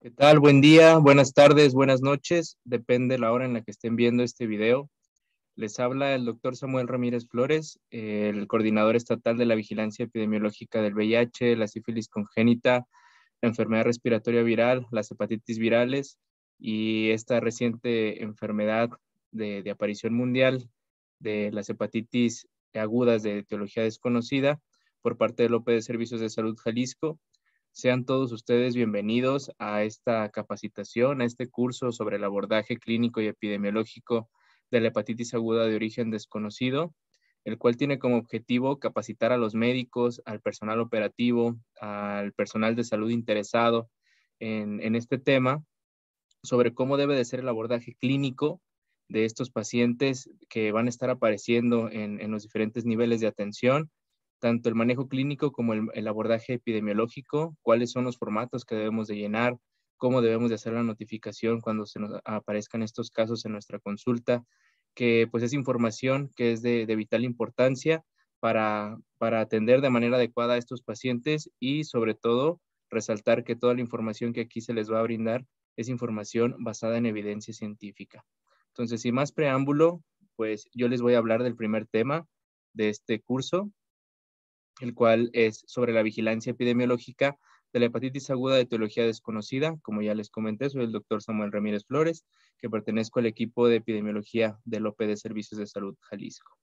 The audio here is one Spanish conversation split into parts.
¿Qué tal? Buen día, buenas tardes, buenas noches. Depende la hora en la que estén viendo este video. Les habla el doctor Samuel Ramírez Flores, el coordinador estatal de la vigilancia epidemiológica del VIH, la sífilis congénita, la enfermedad respiratoria viral, las hepatitis virales y esta reciente enfermedad de, aparición mundial de las hepatitis agudas de etiología desconocida por parte de López de Servicios de Salud Jalisco sean todos ustedes bienvenidos a esta capacitación, a este curso sobre el abordaje clínico y epidemiológico de la hepatitis aguda de origen desconocido, el cual tiene como objetivo capacitar a los médicos, al personal operativo, al personal de salud interesado en, este tema, sobre cómo debe de ser el abordaje clínico de estos pacientes que van a estar apareciendo en los diferentes niveles de atención tanto el manejo clínico como el, abordaje epidemiológico, cuáles son los formatos que debemos de llenar, cómo debemos de hacer la notificación cuando se nos aparezcan estos casos en nuestra consulta, que pues es información que es de, vital importancia para, para atender de manera adecuada a estos pacientes y sobre todo resaltar que toda la información que aquí se les va a brindar es información basada en evidencia científica. Entonces, sin más preámbulo, pues yo les voy a hablar del primer tema de este curso, el cual es sobre la vigilancia epidemiológica de la hepatitis aguda de teología desconocida. Como ya les comenté, soy el doctor Samuel Ramírez Flores, que pertenezco al equipo de epidemiología de OPE de Servicios de Salud Jalisco.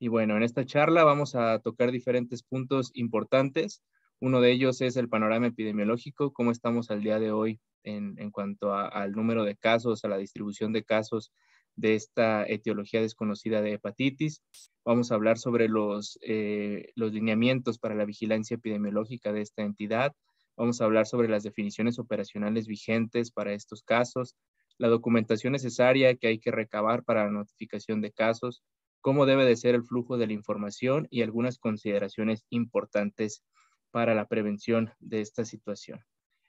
Y bueno, en esta charla vamos a tocar diferentes puntos importantes. Uno de ellos es el panorama epidemiológico, cómo estamos al día de hoy en, cuanto al número de casos, a la distribución de casos de esta etiología desconocida de hepatitis. Vamos a hablar sobre los, eh, los lineamientos para la vigilancia epidemiológica de esta entidad. Vamos a hablar sobre las definiciones operacionales vigentes para estos casos, la documentación necesaria que hay que recabar para la notificación de casos, cómo debe de ser el flujo de la información y algunas consideraciones importantes para la prevención de esta situación.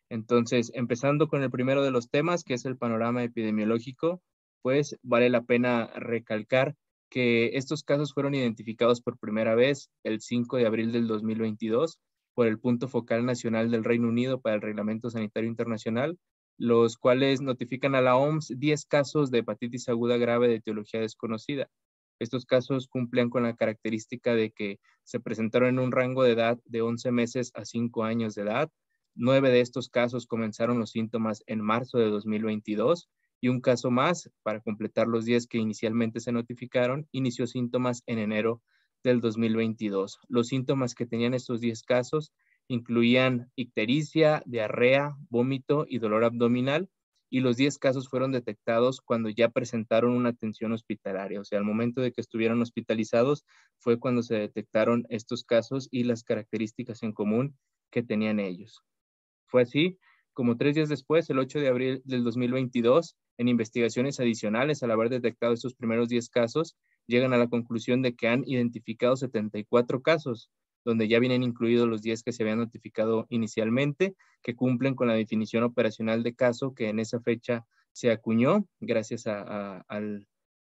Entonces, empezando con el primero de los temas, que es el panorama epidemiológico, pues vale la pena recalcar que estos casos fueron identificados por primera vez el 5 de abril del 2022 por el punto focal nacional del Reino Unido para el Reglamento Sanitario Internacional, los cuales notifican a la OMS 10 casos de hepatitis aguda grave de etiología desconocida. Estos casos cumplían con la característica de que se presentaron en un rango de edad de 11 meses a 5 años de edad. Nueve de estos casos comenzaron los síntomas en marzo de 2022 y un caso más, para completar los 10 que inicialmente se notificaron, inició síntomas en enero del 2022. Los síntomas que tenían estos 10 casos incluían ictericia, diarrea, vómito y dolor abdominal, y los 10 casos fueron detectados cuando ya presentaron una atención hospitalaria, o sea, al momento de que estuvieron hospitalizados fue cuando se detectaron estos casos y las características en común que tenían ellos. Fue así como tres días después, el 8 de abril del 2022, en investigaciones adicionales, al haber detectado estos primeros 10 casos, llegan a la conclusión de que han identificado 74 casos, donde ya vienen incluidos los 10 que se habían notificado inicialmente, que cumplen con la definición operacional de caso que en esa fecha se acuñó gracias a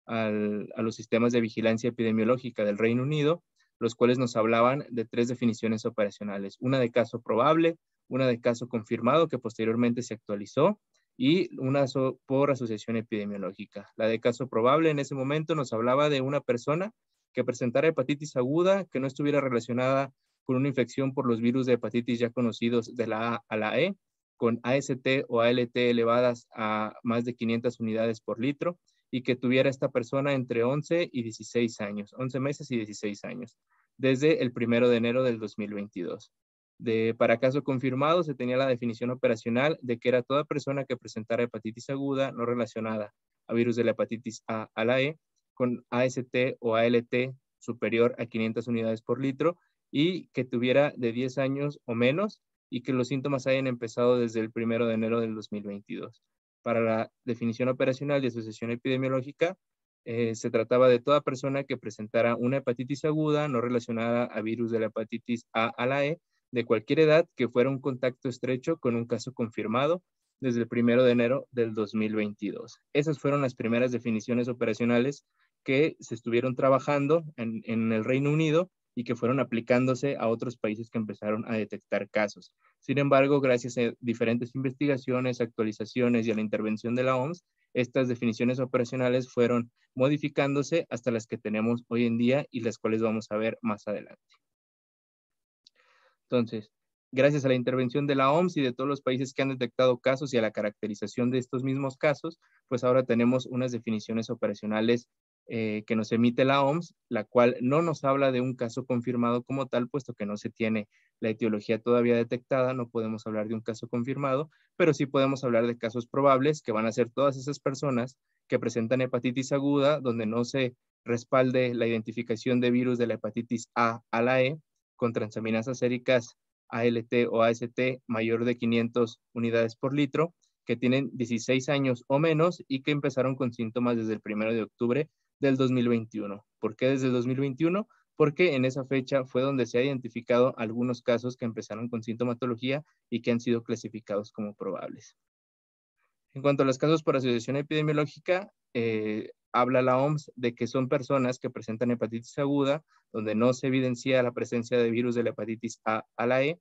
los sistemas de vigilancia epidemiológica del Reino Unido, los cuales nos hablaban de tres definiciones operacionales, una de caso probable, una de caso confirmado que posteriormente se actualizó y una por asociación epidemiológica. La de caso probable en ese momento nos hablaba de una persona que presentara hepatitis aguda que no estuviera relacionada con una infección por los virus de hepatitis ya conocidos de la A a la E, con AST o ALT elevadas a más de 500 unidades por litro y que tuviera esta persona entre 11 y 16 años, 11 meses y 16 años, desde el primero de enero del 2022 de, para caso confirmado se tenía la definición operacional de que era toda persona que presentara hepatitis aguda no relacionada a virus de la hepatitis A a la E con AST o ALT superior a 500 unidades por litro y que tuviera de 10 años o menos y que los síntomas hayan empezado desde el 1 de enero del 2022. Para la definición operacional de asociación epidemiológica, eh, se trataba de toda persona que presentara una hepatitis aguda no relacionada a virus de la hepatitis A a la E de cualquier edad que fuera un contacto estrecho con un caso confirmado desde el primero de enero del 2022. Esas fueron las primeras definiciones operacionales que se estuvieron trabajando en, en, el Reino Unido y que fueron aplicándose a otros países que empezaron a detectar casos. Sin embargo, gracias a diferentes investigaciones, actualizaciones y a la intervención de la OMS, estas definiciones operacionales fueron modificándose hasta las que tenemos hoy en día y las cuales vamos a ver más adelante. Entonces, gracias a la intervención de la OMS y de todos los países que han detectado casos y a la caracterización de estos mismos casos, pues ahora tenemos unas definiciones operacionales eh, que nos emite la OMS, la cual no nos habla de un caso confirmado como tal, puesto que no se tiene la etiología todavía detectada, no podemos hablar de un caso confirmado, pero sí podemos hablar de casos probables, que van a ser todas esas personas que presentan hepatitis aguda, donde no se respalde la identificación de virus de la hepatitis A a la E, con transaminas acéricas ALT o AST mayor de 500 unidades por litro, que tienen 16 años o menos y que empezaron con síntomas desde el 1 de octubre del 2021. ¿Por qué desde el 2021? Porque en esa fecha fue donde se ha identificado algunos casos que empezaron con sintomatología y que han sido clasificados como probables. En cuanto a los casos por asociación epidemiológica, eh, habla la OMS de que son personas que presentan hepatitis aguda, donde no se evidencia la presencia de virus de la hepatitis A a la E,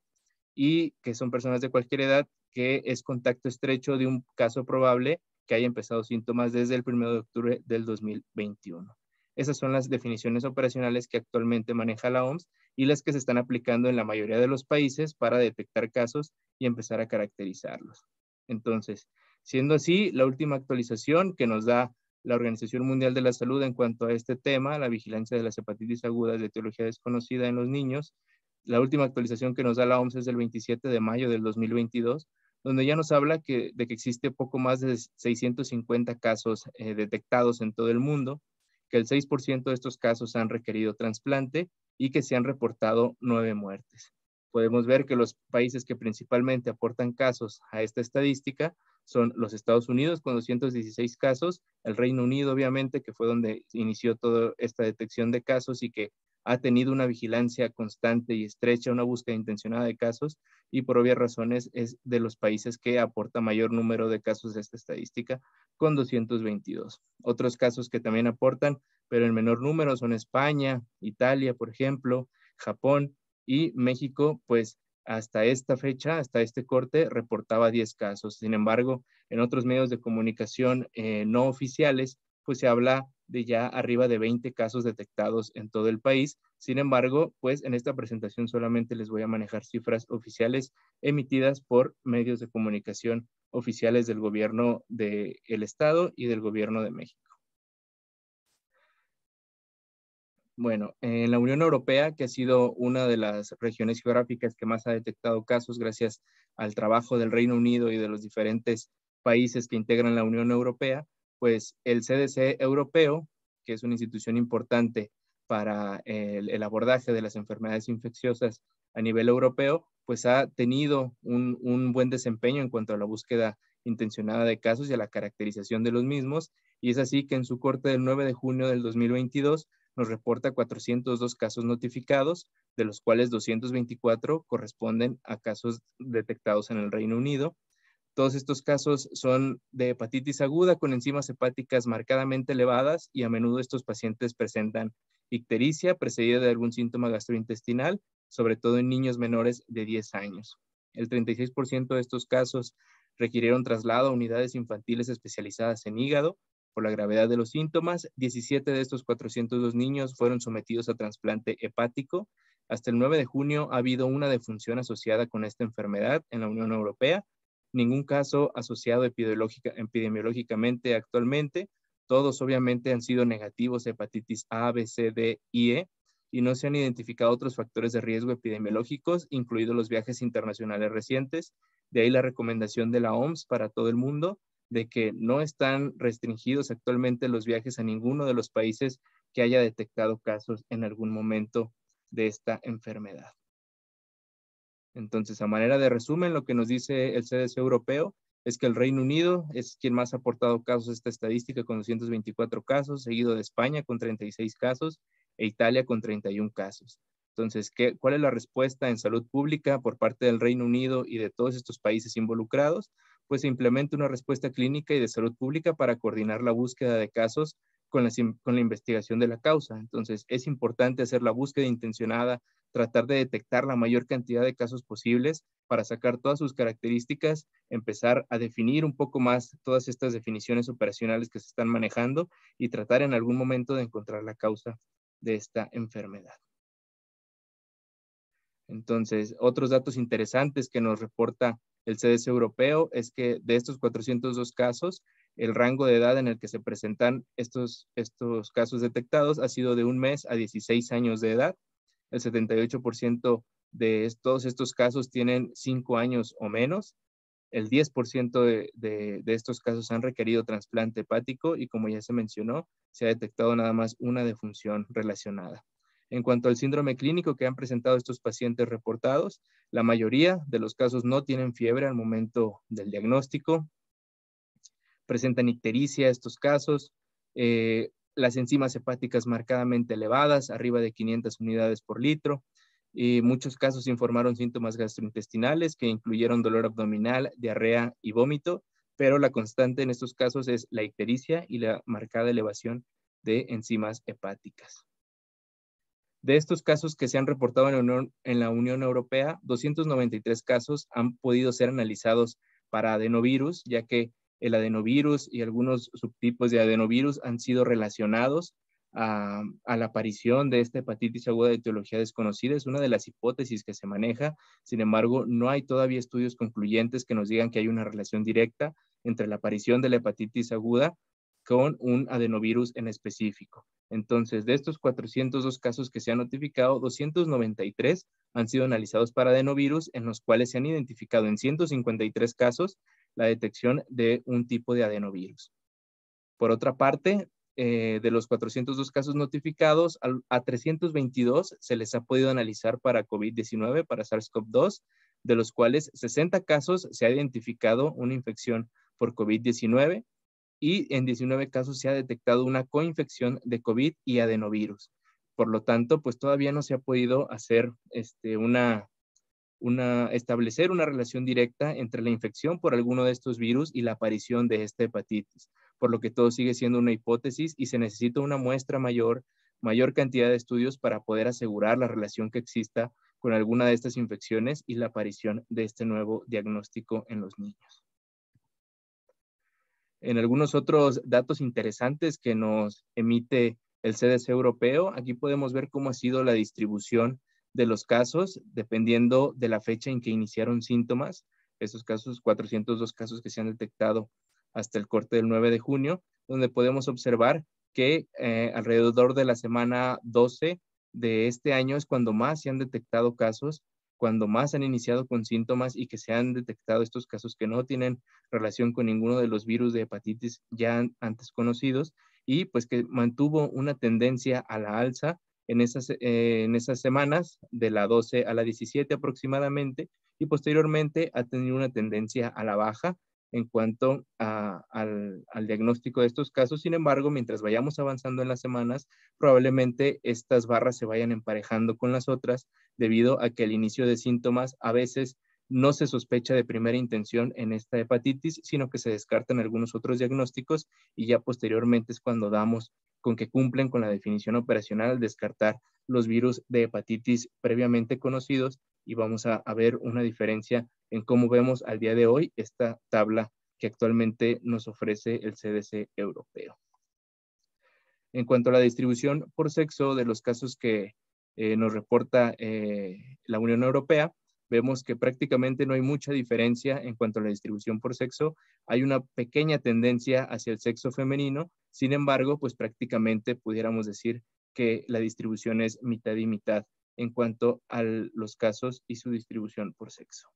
y que son personas de cualquier edad que es contacto estrecho de un caso probable que haya empezado síntomas desde el 1 de octubre del 2021. Esas son las definiciones operacionales que actualmente maneja la OMS y las que se están aplicando en la mayoría de los países para detectar casos y empezar a caracterizarlos. Entonces, siendo así, la última actualización que nos da la Organización Mundial de la Salud en cuanto a este tema, la vigilancia de las hepatitis agudas de etiología desconocida en los niños. La última actualización que nos da la OMS es del 27 de mayo del 2022, donde ya nos habla de que existe poco más de 650 casos eh, detectados en todo el mundo, que el 6% de estos casos han requerido trasplante y que se han reportado nueve muertes. Podemos ver que los países que principalmente aportan casos a esta estadística son los Estados Unidos con 216 casos, el Reino Unido obviamente, que fue donde inició toda esta detección de casos y que ha tenido una vigilancia constante y estrecha, una búsqueda intencionada de casos y por obvias razones es de los países que aporta mayor número de casos de esta estadística con 222. Otros casos que también aportan, pero en menor número, son España, Italia, por ejemplo, Japón y México, pues hasta esta fecha, hasta este corte, reportaba 10 casos. Sin embargo, en otros medios de comunicación eh, no oficiales, pues se habla de ya arriba de 20 casos detectados en todo el país. Sin embargo, pues en esta presentación solamente les voy a manejar cifras oficiales emitidas por medios de comunicación oficiales del gobierno del Estado y del gobierno de México. Bueno, en la Unión Europea, que ha sido una de las regiones geográficas que más ha detectado casos gracias al trabajo del Reino Unido y de los diferentes países que integran la Unión Europea, pues el CDC europeo, que es una institución importante para el, abordaje de las enfermedades infecciosas a nivel europeo, pues ha tenido un, un buen desempeño en cuanto a la búsqueda intencionada de casos y a la caracterización de los mismos. Y es así que en su corte del 9 de junio del 2022 nos reporta 402 casos notificados, de los cuales 224 corresponden a casos detectados en el Reino Unido. Todos estos casos son de hepatitis aguda con enzimas hepáticas marcadamente elevadas y a menudo estos pacientes presentan ictericia precedida de algún síntoma gastrointestinal, sobre todo en niños menores de 10 años. El 36% de estos casos requirieron traslado a unidades infantiles especializadas en hígado, por la gravedad de los síntomas, 17 de estos 402 niños fueron sometidos a trasplante hepático. Hasta el 9 de junio ha habido una defunción asociada con esta enfermedad en la Unión Europea. Ningún caso asociado epidemiológicamente actualmente. Todos obviamente han sido negativos hepatitis A, B, C, D y E y no se han identificado otros factores de riesgo epidemiológicos, incluidos los viajes internacionales recientes. De ahí la recomendación de la OMS para todo el mundo de que no están restringidos actualmente los viajes a ninguno de los países que haya detectado casos en algún momento de esta enfermedad. Entonces, a manera de resumen, lo que nos dice el CDC europeo es que el Reino Unido es quien más ha aportado casos esta estadística con 224 casos, seguido de España con 36 casos e Italia con 31 casos. Entonces, ¿qué, ¿cuál es la respuesta en salud pública por parte del Reino Unido y de todos estos países involucrados? pues se implementa una respuesta clínica y de salud pública para coordinar la búsqueda de casos con la, con la investigación de la causa. Entonces, es importante hacer la búsqueda intencionada, tratar de detectar la mayor cantidad de casos posibles para sacar todas sus características, empezar a definir un poco más todas estas definiciones operacionales que se están manejando y tratar en algún momento de encontrar la causa de esta enfermedad. Entonces, otros datos interesantes que nos reporta el CDC europeo es que de estos 402 casos, el rango de edad en el que se presentan estos, estos casos detectados ha sido de un mes a 16 años de edad. El 78% de todos estos casos tienen 5 años o menos. El 10% de estos casos han requerido trasplante hepático y como ya se mencionó, se ha detectado nada más una defunción relacionada. En cuanto al síndrome clínico que han presentado estos pacientes reportados, la mayoría de los casos no tienen fiebre al momento del diagnóstico, presentan ictericia estos casos, eh, las enzimas hepáticas marcadamente elevadas, arriba de 500 unidades por litro, y muchos casos informaron síntomas gastrointestinales que incluyeron dolor abdominal, diarrea y vómito, pero la constante en estos casos es la ictericia y la marcada elevación de enzimas hepáticas. De estos casos que se han reportado en la, Unión, Europea, 293 casos han podido ser analizados para adenovirus, ya que el adenovirus y algunos subtipos de adenovirus han sido relacionados a, a, la aparición de esta hepatitis aguda de etiología desconocida. Es una de las hipótesis que se maneja. Sin embargo, no hay todavía estudios concluyentes que nos digan que hay una relación directa entre la aparición de la hepatitis aguda con un adenovirus en específico. Entonces, de estos 402 casos que se han notificado, 293 han sido analizados para adenovirus, en los cuales se han identificado en 153 casos la detección de un tipo de adenovirus. Por otra parte, eh, de los 402 casos notificados, a, a 322 se les ha podido analizar para COVID-19, para SARS-CoV-2, de los cuales 60 casos se ha identificado una infección por COVID-19, y en 19 casos se ha detectado una coinfección de COVID y adenovirus. Por lo tanto, pues todavía no se ha podido hacer este, una, establecer una relación directa entre la infección por alguno de estos virus y la aparición de esta hepatitis, por lo que todo sigue siendo una hipótesis y se necesita una muestra mayor, mayor cantidad de estudios para poder asegurar la relación que exista con alguna de estas infecciones y la aparición de este nuevo diagnóstico en los niños en algunos otros datos interesantes que nos emite el CDC europeo, aquí podemos ver cómo ha sido la distribución de los casos dependiendo de la fecha en que iniciaron síntomas. Esos casos, 402 casos que se han detectado hasta el corte del 9 de junio, donde podemos observar que eh, alrededor de la semana 12 de este año es cuando más se han detectado casos cuando más han iniciado con síntomas y que se han detectado estos casos que no tienen relación con ninguno de los virus de hepatitis ya antes conocidos y pues que mantuvo una tendencia a la alza en esas, eh, en esas semanas de la 12 a la 17 aproximadamente y posteriormente ha tenido una tendencia a la baja en cuanto al, al, diagnóstico de estos casos. Sin embargo, mientras vayamos avanzando en las semanas, probablemente estas barras se vayan emparejando con las otras debido a que el inicio de síntomas a veces no se sospecha de primera intención en esta hepatitis, sino que se descartan algunos otros diagnósticos y ya posteriormente es cuando damos con que cumplen con la definición operacional al descartar los virus de hepatitis previamente conocidos y vamos a, ver una diferencia en cómo vemos al día de hoy esta tabla que actualmente nos ofrece el CDC europeo. En cuanto a la distribución por sexo de los casos que eh, nos reporta eh, la Unión Europea, vemos que prácticamente no hay mucha diferencia en cuanto a la distribución por sexo. Hay una pequeña tendencia hacia el sexo femenino, sin embargo, pues prácticamente pudiéramos decir que la distribución es mitad y mitad en cuanto a los casos y su distribución por sexo.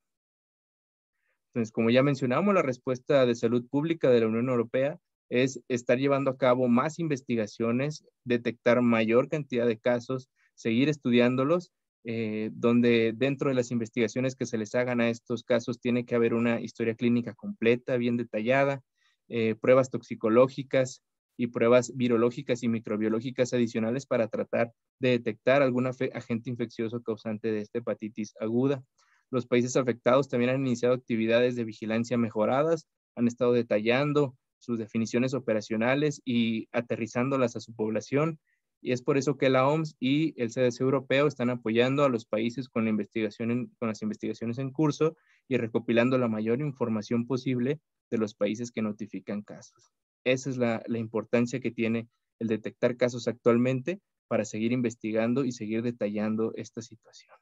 Entonces, como ya mencionamos, la respuesta de salud pública de la Unión Europea es estar llevando a cabo más investigaciones, detectar mayor cantidad de casos, seguir estudiándolos eh, donde dentro de las investigaciones que se les hagan a estos casos tiene que haber una historia clínica completa, bien detallada, eh, pruebas toxicológicas y pruebas virológicas y microbiológicas adicionales para tratar de detectar algún agente infeccioso causante de esta hepatitis aguda. Los países afectados también han iniciado actividades de vigilancia mejoradas, han estado detallando sus definiciones operacionales y aterrizándolas a su población y es por eso que la OMS y el CDC europeo están apoyando a los países con, las investigaciones en curso y recopilando la mayor información posible de los países que notifican casos. Esa es la, importancia que tiene el detectar casos actualmente para seguir investigando y seguir detallando esta situación.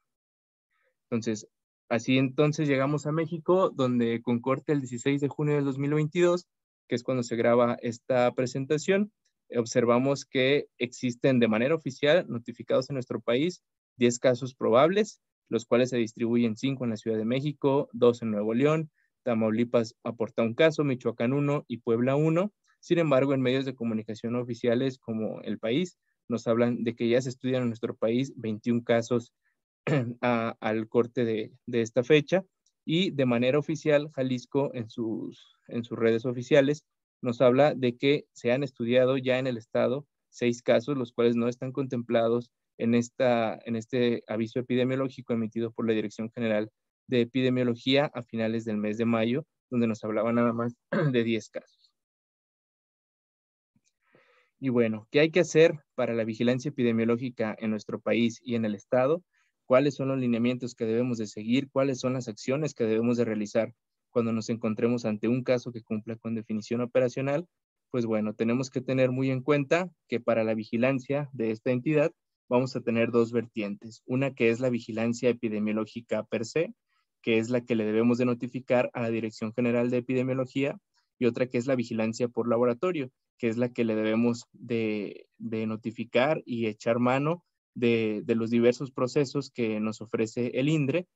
Entonces, así entonces llegamos a México, donde con corte el 16 de junio del 2022, que es cuando se graba esta presentación, observamos que existen de manera oficial notificados en nuestro país 10 casos probables, los cuales se distribuyen 5 en la Ciudad de México, 2 en Nuevo León, Tamaulipas aporta un caso, Michoacán 1 y Puebla 1. Sin embargo, en medios de comunicación oficiales como El País nos hablan de que ya se estudian en nuestro país 21 casos al corte de, de, esta fecha y de manera oficial Jalisco en sus, en sus redes oficiales nos habla de que se han estudiado ya en el Estado seis casos, los cuales no están contemplados en, en este aviso epidemiológico emitido por la Dirección General de Epidemiología a finales del mes de mayo, donde nos hablaba nada más de 10 casos. Y bueno, ¿qué hay que hacer para la vigilancia epidemiológica en nuestro país y en el Estado? ¿Cuáles son los lineamientos que debemos de seguir? ¿Cuáles son las acciones que debemos de realizar cuando nos encontremos ante un caso que cumpla con definición operacional, pues bueno, tenemos que tener muy en cuenta que para la vigilancia de esta entidad vamos a tener dos vertientes. Una que es la vigilancia epidemiológica per se, que es la que le debemos de notificar a la Dirección General de Epidemiología, y otra que es la vigilancia por laboratorio, que es la que le debemos de, notificar y echar mano de, los diversos procesos que nos ofrece el INDRE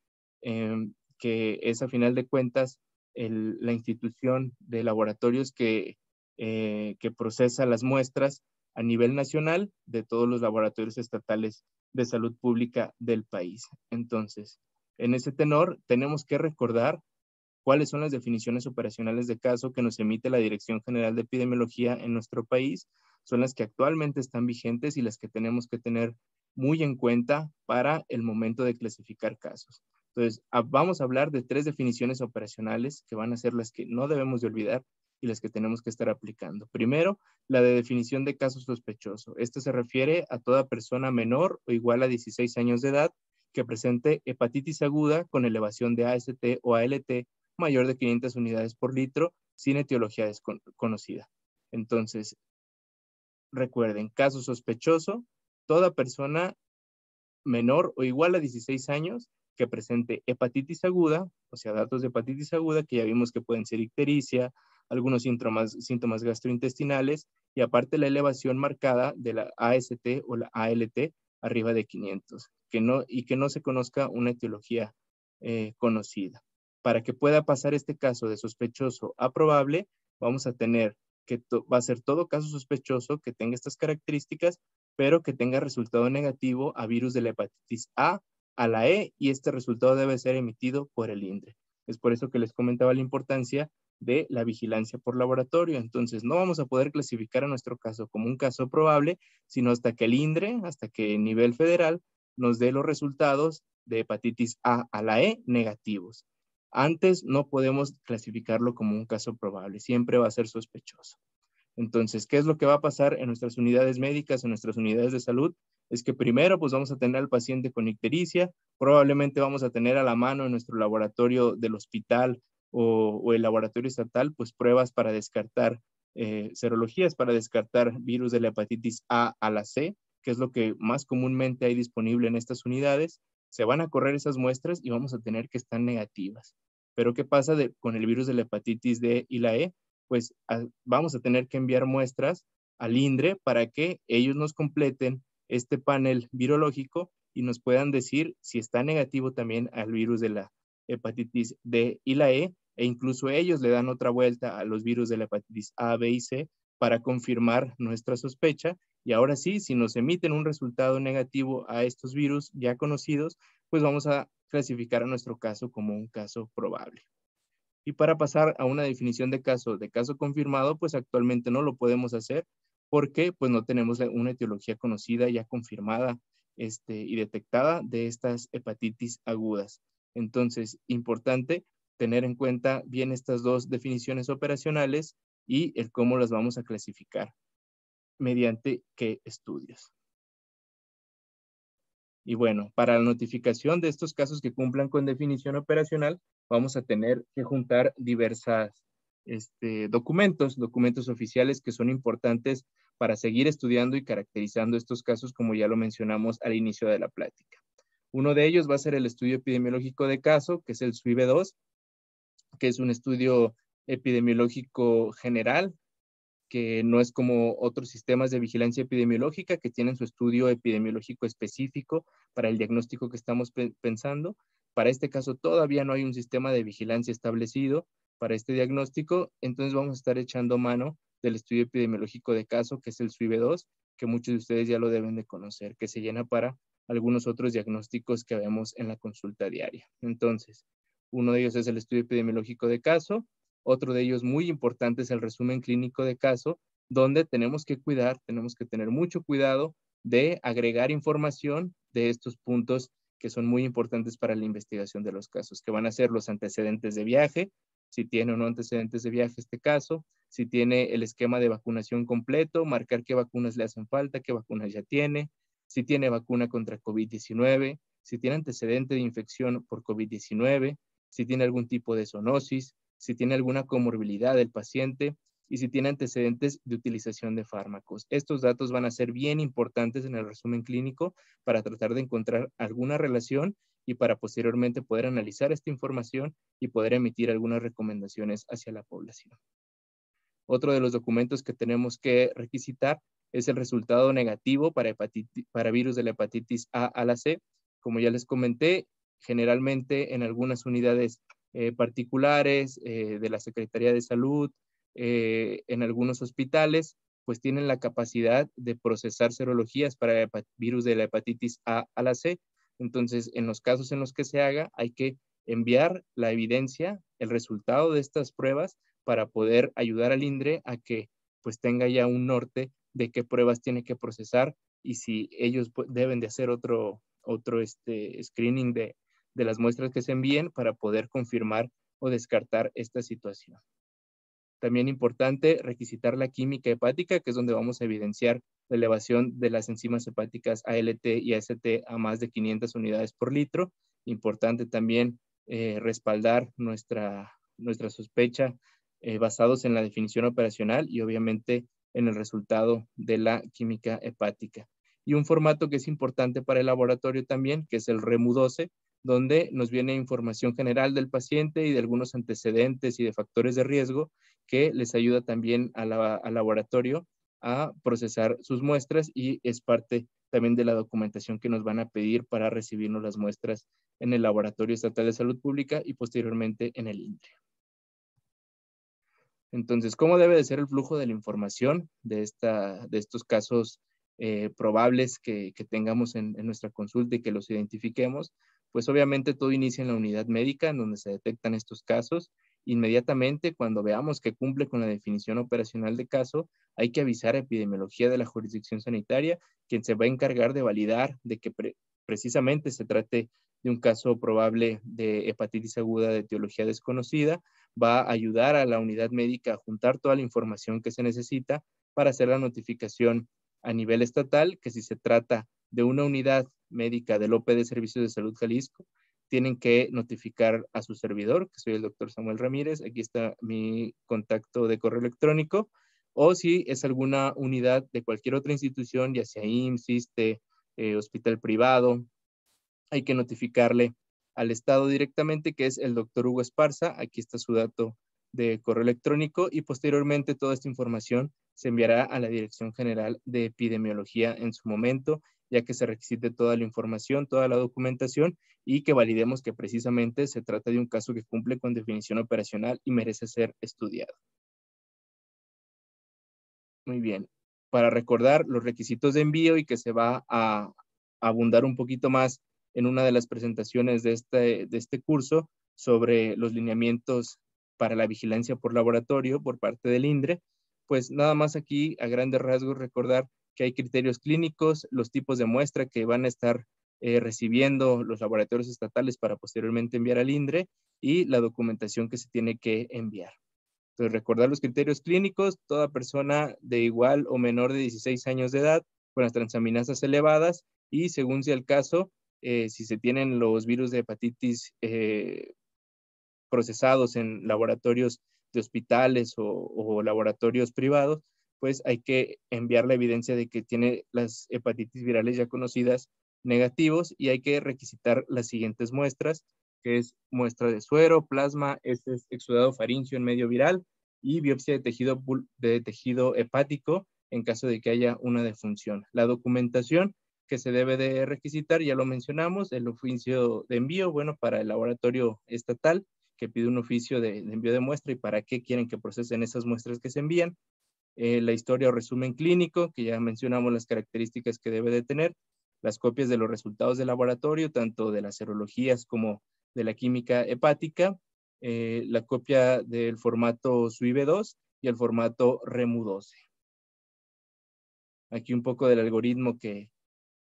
em, que es a final de cuentas la institución de laboratorios eh, que procesa las muestras a nivel nacional de todos los laboratorios estatales de salud pública del país. Entonces, en ese tenor, tenemos que recordar cuáles son las definiciones operacionales de caso que nos emite la Dirección General de Epidemiología en nuestro país, son las que actualmente están vigentes y las que tenemos que tener muy en cuenta para el momento de clasificar casos. Entonces, vamos a hablar de tres definiciones operacionales que van a ser las que no debemos de olvidar y las que tenemos que estar aplicando. Primero, la de definición de caso sospechoso. Esto se refiere a toda persona menor o igual a 16 años de edad que presente hepatitis aguda con elevación de AST o ALT mayor de 500 unidades por litro sin etiología desconocida. Entonces, recuerden, caso sospechoso, toda persona menor o igual a 16 años que presente hepatitis aguda, o sea, datos de hepatitis aguda, que ya vimos que pueden ser ictericia, algunos síntomas, gastrointestinales y aparte la elevación marcada de la AST o la ALT arriba de 500 que no, y que no se conozca una etiología eh, conocida. Para que pueda pasar este caso de sospechoso a probable, vamos a tener que va a ser todo caso sospechoso que tenga estas características, pero que tenga resultado negativo a virus de la hepatitis A a la E y este resultado debe ser emitido por el INDRE. Es por eso que les comentaba la importancia de la vigilancia por laboratorio. Entonces, no vamos a poder clasificar a nuestro caso como un caso probable, sino hasta que el INDRE, hasta que el nivel federal, nos dé los resultados de hepatitis A a la E negativos. Antes no podemos clasificarlo como un caso probable, siempre va a ser sospechoso. Entonces, ¿qué es lo que va a pasar en nuestras unidades médicas, en nuestras unidades de salud? es que primero pues vamos a tener al paciente con ictericia, probablemente vamos a tener a la mano en nuestro laboratorio del hospital o, el laboratorio estatal pues pruebas para descartar eh, serologías, para descartar virus de la hepatitis A a la C, que es lo que más comúnmente hay disponible en estas unidades. Se van a correr esas muestras y vamos a tener que están negativas. Pero ¿qué pasa con el virus de la hepatitis D y la E? Pues vamos a tener que enviar muestras al INDRE para que ellos nos completen este panel virológico y nos puedan decir si está negativo también al virus de la hepatitis D y la E, e incluso ellos le dan otra vuelta a los virus de la hepatitis A, B y C para confirmar nuestra sospecha. Y ahora sí, si nos emiten un resultado negativo a estos virus ya conocidos, pues vamos a clasificar a nuestro caso como un caso probable. Y para pasar a una definición de caso, de caso confirmado, pues actualmente no lo podemos hacer porque pues no tenemos una etiología conocida ya confirmada este, y detectada de estas hepatitis agudas. Entonces, importante tener en cuenta bien estas dos definiciones operacionales y el cómo las vamos a clasificar, mediante qué estudios. Y bueno, para la notificación de estos casos que cumplan con definición operacional, vamos a tener que juntar diversas este, documentos, documentos oficiales que son importantes para seguir estudiando y caracterizando estos casos como ya lo mencionamos al inicio de la plática. Uno de ellos va a ser el estudio epidemiológico de caso, que es el SUIBE2, que es un estudio epidemiológico general, que no es como otros sistemas de vigilancia epidemiológica que tienen su estudio epidemiológico específico para el diagnóstico que estamos pensando. Para este caso todavía no hay un sistema de vigilancia establecido para este diagnóstico, entonces vamos a estar echando mano del estudio epidemiológico de caso, que es el SUIBE2, que muchos de ustedes ya lo deben de conocer, que se llena para algunos otros diagnósticos que vemos en la consulta diaria. Entonces, uno de ellos es el estudio epidemiológico de caso, otro de ellos muy importante es el resumen clínico de caso, donde tenemos que cuidar, tenemos que tener mucho cuidado de agregar información de estos puntos que son muy importantes para la investigación de los casos, que van a ser los antecedentes de viaje, si tiene o no antecedentes de viaje este caso, si tiene el esquema de vacunación completo, marcar qué vacunas le hacen falta, qué vacunas ya tiene, si tiene vacuna contra COVID-19, si tiene antecedente de infección por COVID-19, si tiene algún tipo de zoonosis, si tiene alguna comorbilidad del paciente y si tiene antecedentes de utilización de fármacos. Estos datos van a ser bien importantes en el resumen clínico para tratar de encontrar alguna relación y para posteriormente poder analizar esta información y poder emitir algunas recomendaciones hacia la población. Otro de los documentos que tenemos que requisitar es el resultado negativo para, virus de la hepatitis A a la C. Como ya les comenté, generalmente en algunas unidades eh, particulares eh, de la Secretaría de Salud, eh, en algunos hospitales, pues tienen la capacidad de procesar serologías para virus de la hepatitis A a la C. Entonces, en los casos en los que se haga, hay que enviar la evidencia, el resultado de estas pruebas para poder ayudar al INDRE a que pues tenga ya un norte de qué pruebas tiene que procesar y si ellos deben de hacer otro, otro este screening de, las muestras que se envíen para poder confirmar o descartar esta situación. También importante requisitar la química hepática, que es donde vamos a evidenciar la elevación de las enzimas hepáticas ALT y AST a más de 500 unidades por litro. Importante también eh, respaldar nuestra, nuestra sospecha eh, basados en la definición operacional y obviamente en el resultado de la química hepática. Y un formato que es importante para el laboratorio también, que es el REMU-12, donde nos viene información general del paciente y de algunos antecedentes y de factores de riesgo que les ayuda también al laboratorio a procesar sus muestras y es parte también de la documentación que nos van a pedir para recibirnos las muestras en el Laboratorio Estatal de Salud Pública y posteriormente en el INDRE. Entonces, ¿cómo debe de ser el flujo de la información de, estos casos eh, probables que, tengamos en, nuestra consulta y que los identifiquemos? Pues obviamente todo inicia en la unidad médica, en donde se detectan estos casos. Inmediatamente, cuando veamos que cumple con la definición operacional de caso, hay que avisar a epidemiología de la jurisdicción sanitaria, quien se va a encargar de validar de que precisamente se trate de un caso probable de hepatitis aguda de etiología desconocida va a ayudar a la unidad médica a juntar toda la información que se necesita para hacer la notificación a nivel estatal, que si se trata de una unidad médica de OPE de Servicios de Salud Jalisco, tienen que notificar a su servidor, que soy el doctor Samuel Ramírez, aquí está mi contacto de correo electrónico, o si es alguna unidad de cualquier otra institución, ya sea IMSS, ISTE, eh, hospital privado, hay que notificarle al Estado directamente, que es el doctor Hugo Esparza. Aquí está su dato de correo electrónico y posteriormente toda esta información se enviará a la Dirección General de Epidemiología en su momento, ya que se requisite toda la información, toda la documentación y que validemos que precisamente se trata de un caso que cumple con definición operacional y merece ser estudiado. Muy bien. Para recordar los requisitos de envío y que se va a abundar un poquito más en una de las presentaciones de este, de este curso sobre los lineamientos para la vigilancia por laboratorio por parte del INDRE. Pues nada más aquí, a grandes rasgos, recordar que hay criterios clínicos, los tipos de muestra que van a estar eh, recibiendo los laboratorios estatales para posteriormente enviar al INDRE y la documentación que se tiene que enviar. Entonces, recordar los criterios clínicos, toda persona de igual o menor de 16 años de edad con las transaminasas elevadas y, según sea el caso, eh, si se tienen los virus de hepatitis eh, procesados en laboratorios de hospitales o, laboratorios privados, pues hay que enviar la evidencia de que tiene las hepatitis virales ya conocidas negativos y hay que requisitar las siguientes muestras, que es muestra de suero, plasma, este es exudado faringio en medio viral y biopsia de tejido, de tejido hepático en caso de que haya una defunción. La documentación que se debe de requisitar, ya lo mencionamos, el oficio de envío, bueno, para el laboratorio estatal que pide un oficio de, envío de muestra y para qué quieren que procesen esas muestras que se envían. Eh, la historia o resumen clínico, que ya mencionamos las características que debe de tener, las copias de los resultados del laboratorio, tanto de las serologías como de la química hepática, eh, la copia del formato SUIB2 y el formato REMU12. Aquí un poco del algoritmo que,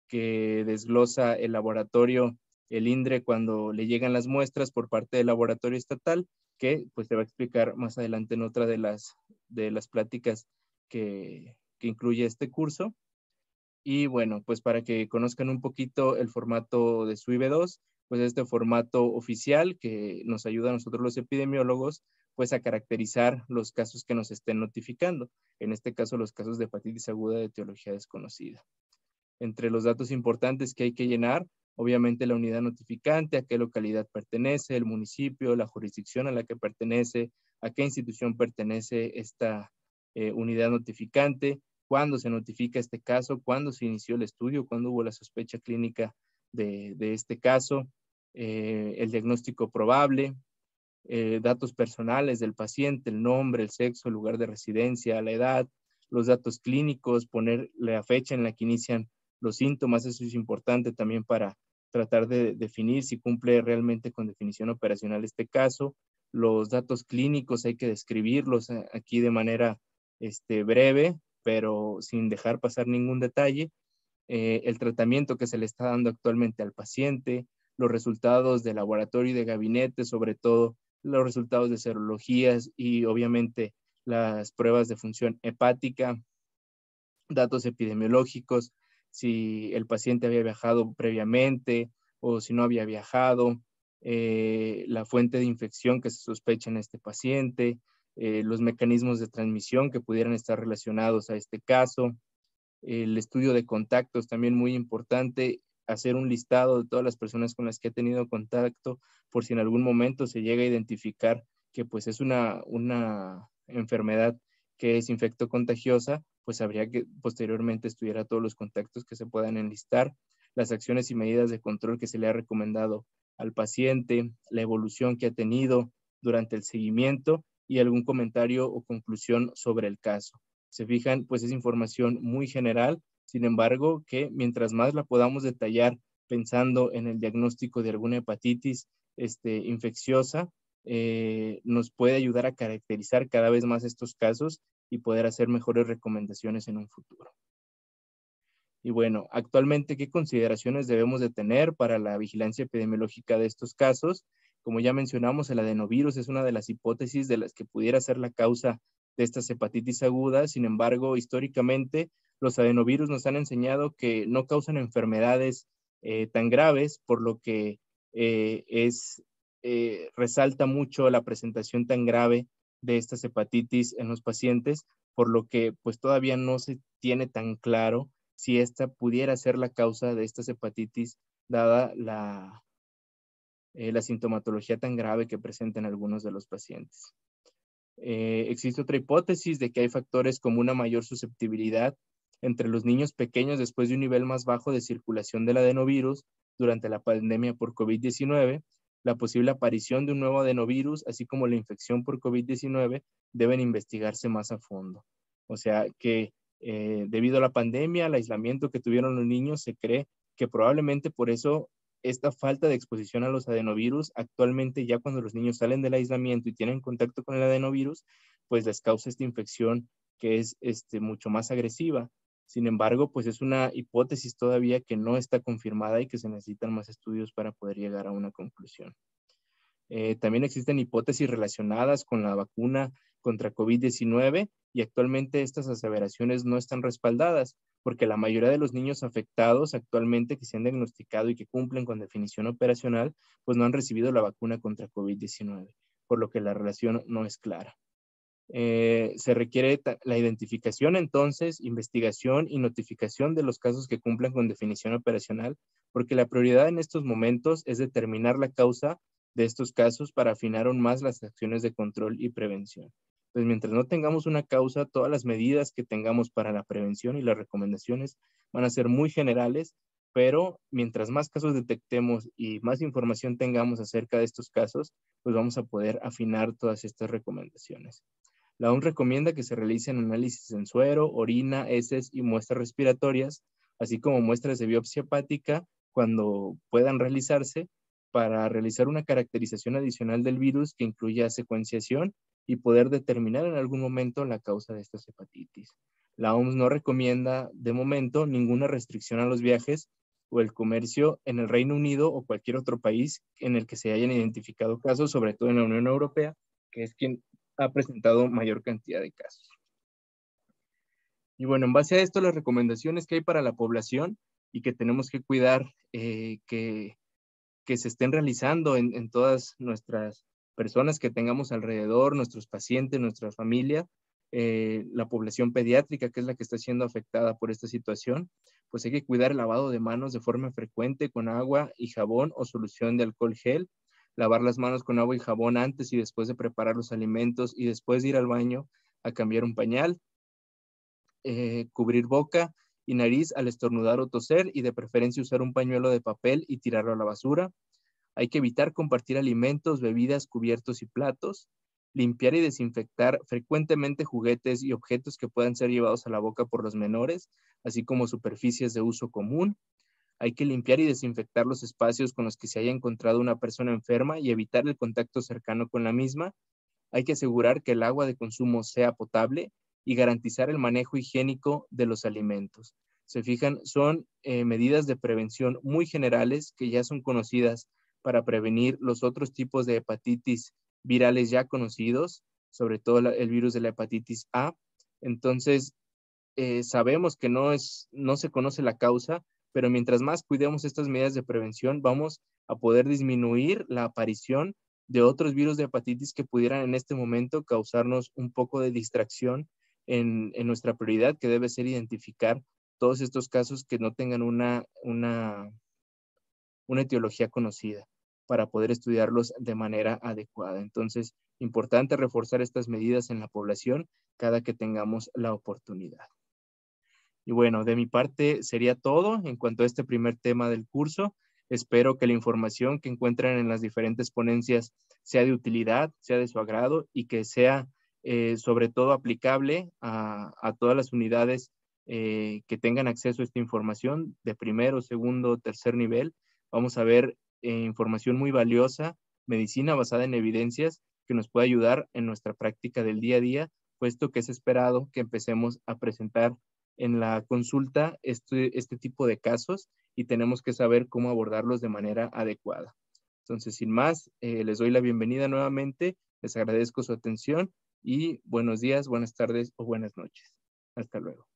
que desglosa el laboratorio, el INDRE, cuando le llegan las muestras por parte del laboratorio estatal, que pues te va a explicar más adelante en otra de las, de las pláticas que, que incluye este curso. Y bueno, pues para que conozcan un poquito el formato de suib 2, pues este formato oficial que nos ayuda a nosotros los epidemiólogos, pues a caracterizar los casos que nos estén notificando, en este caso los casos de hepatitis aguda de teología desconocida entre los datos importantes que hay que llenar, obviamente la unidad notificante, a qué localidad pertenece, el municipio, la jurisdicción a la que pertenece, a qué institución pertenece esta eh, unidad notificante, cuándo se notifica este caso, cuándo se inició el estudio, cuándo hubo la sospecha clínica de, este caso, eh, el diagnóstico probable, eh, datos personales del paciente, el nombre, el sexo, el lugar de residencia, la edad, los datos clínicos, poner la fecha en la que inician los síntomas, eso es importante también para tratar de definir si cumple realmente con definición operacional este caso. Los datos clínicos hay que describirlos eh, aquí de manera este, breve, pero sin dejar pasar ningún detalle. Eh, el tratamiento que se le está dando actualmente al paciente, los resultados de laboratorio y de gabinete, sobre todo los resultados de serologías y obviamente las pruebas de función hepática, datos epidemiológicos, si el paciente había viajado previamente o si no había viajado, eh, la fuente de infección que se sospecha en este paciente, eh, los mecanismos de transmisión que pudieran estar relacionados a este caso, el estudio de contactos también muy importante, hacer un listado de todas las personas con las que ha tenido contacto por si en algún momento se llega a identificar que pues es una, una enfermedad que es infecto contagiosa, pues habría que posteriormente estudiar todos los contactos que se puedan enlistar, las acciones y medidas de control que se le ha recomendado al paciente, la evolución que ha tenido durante el seguimiento y algún comentario o conclusión sobre el caso. Se fijan, pues es información muy general, sin embargo, que mientras más la podamos detallar pensando en el diagnóstico de alguna hepatitis este, infecciosa, eh, nos puede ayudar a caracterizar cada vez más estos casos y poder hacer mejores recomendaciones en un futuro. Y bueno, actualmente, ¿qué consideraciones debemos de tener para la vigilancia epidemiológica de estos casos? Como ya mencionamos, el adenovirus es una de las hipótesis de las que pudiera ser la causa de estas hepatitis agudas. Sin embargo, históricamente, los adenovirus nos han enseñado que no causan enfermedades eh, tan graves, por lo que eh, es, eh, resalta mucho la presentación tan grave de estas hepatitis en los pacientes, por lo que pues todavía no se tiene tan claro si esta pudiera ser la causa de estas hepatitis, dada la, eh, la sintomatología tan grave que presentan algunos de los pacientes. Eh, existe otra hipótesis de que hay factores como una mayor susceptibilidad entre los niños pequeños después de un nivel más bajo de circulación del adenovirus durante la pandemia por COVID-19 la posible aparición de un nuevo adenovirus, así como la infección por COVID-19, deben investigarse más a fondo. O sea que eh, debido a la pandemia, al aislamiento que tuvieron los niños, se cree que probablemente por eso esta falta de exposición a los adenovirus, actualmente ya cuando los niños salen del aislamiento y tienen contacto con el adenovirus, pues les causa esta infección que es este, mucho más agresiva sin embargo, pues es una hipótesis todavía que no está confirmada y que se necesitan más estudios para poder llegar a una conclusión. Eh, también existen hipótesis relacionadas con la vacuna contra COVID-19 y actualmente estas aseveraciones no están respaldadas porque la mayoría de los niños afectados actualmente que se han diagnosticado y que cumplen con definición operacional, pues no han recibido la vacuna contra COVID-19, por lo que la relación no es clara. Eh, se requiere la identificación, entonces, investigación y notificación de los casos que cumplan con definición operacional, porque la prioridad en estos momentos es determinar la causa de estos casos para afinar aún más las acciones de control y prevención. Pues mientras no tengamos una causa, todas las medidas que tengamos para la prevención y las recomendaciones van a ser muy generales, pero mientras más casos detectemos y más información tengamos acerca de estos casos, pues vamos a poder afinar todas estas recomendaciones. La OMS recomienda que se realicen análisis en suero, orina, heces y muestras respiratorias, así como muestras de biopsia hepática cuando puedan realizarse para realizar una caracterización adicional del virus que incluya secuenciación y poder determinar en algún momento la causa de estas hepatitis. La OMS no recomienda de momento ninguna restricción a los viajes o el comercio en el Reino Unido o cualquier otro país en el que se hayan identificado casos, sobre todo en la Unión Europea, que es quien ha presentado mayor cantidad de casos. Y bueno, en base a esto, las recomendaciones que hay para la población y que tenemos que cuidar eh, que, que, se estén realizando en, todas nuestras personas que tengamos alrededor, nuestros pacientes, nuestra familia, eh, la población pediátrica, que es la que está siendo afectada por esta situación, pues hay que cuidar el lavado de manos de forma frecuente con agua y jabón o solución de alcohol gel, lavar las manos con agua y jabón antes y después de preparar los alimentos y después de ir al baño a cambiar un pañal, eh, cubrir boca y nariz al estornudar o toser y de preferencia usar un pañuelo de papel y tirarlo a la basura. Hay que evitar compartir alimentos, bebidas, cubiertos y platos, limpiar y desinfectar frecuentemente juguetes y objetos que puedan ser llevados a la boca por los menores, así como superficies de uso común, hay que limpiar y desinfectar los espacios con los que se haya encontrado una persona enferma y evitar el contacto cercano con la misma. Hay que asegurar que el agua de consumo sea potable y garantizar el manejo higiénico de los alimentos. Se fijan, son eh, medidas de prevención muy generales que ya son conocidas para prevenir los otros tipos de hepatitis virales ya conocidos, sobre todo el virus de la hepatitis A. Entonces, eh, sabemos que no se conoce la causa, pero mientras más cuidemos estas medidas de prevención, vamos a poder disminuir la aparición de otros virus de hepatitis que pudieran en este momento causarnos un poco de distracción en, nuestra prioridad, que debe ser identificar todos estos casos que no tengan una, una, una etiología conocida para poder estudiarlos de manera adecuada. Entonces, importante reforzar estas medidas en la población cada que tengamos la oportunidad. Y bueno, de mi parte sería todo en cuanto a este primer tema del curso. Espero que la información que encuentren en las diferentes ponencias sea de utilidad, sea de su agrado y que sea eh, sobre todo aplicable a, todas las unidades eh, que tengan acceso a esta información de primero, segundo, tercer nivel. Vamos a ver eh, información muy valiosa, medicina basada en evidencias que nos puede ayudar en nuestra práctica del día a día, puesto que es esperado que empecemos a presentar en la consulta este, este, tipo de casos y tenemos que saber cómo abordarlos de manera adecuada. Entonces, sin más, eh, les doy la bienvenida nuevamente, les agradezco su atención y buenos días, buenas tardes o buenas noches. Hasta luego.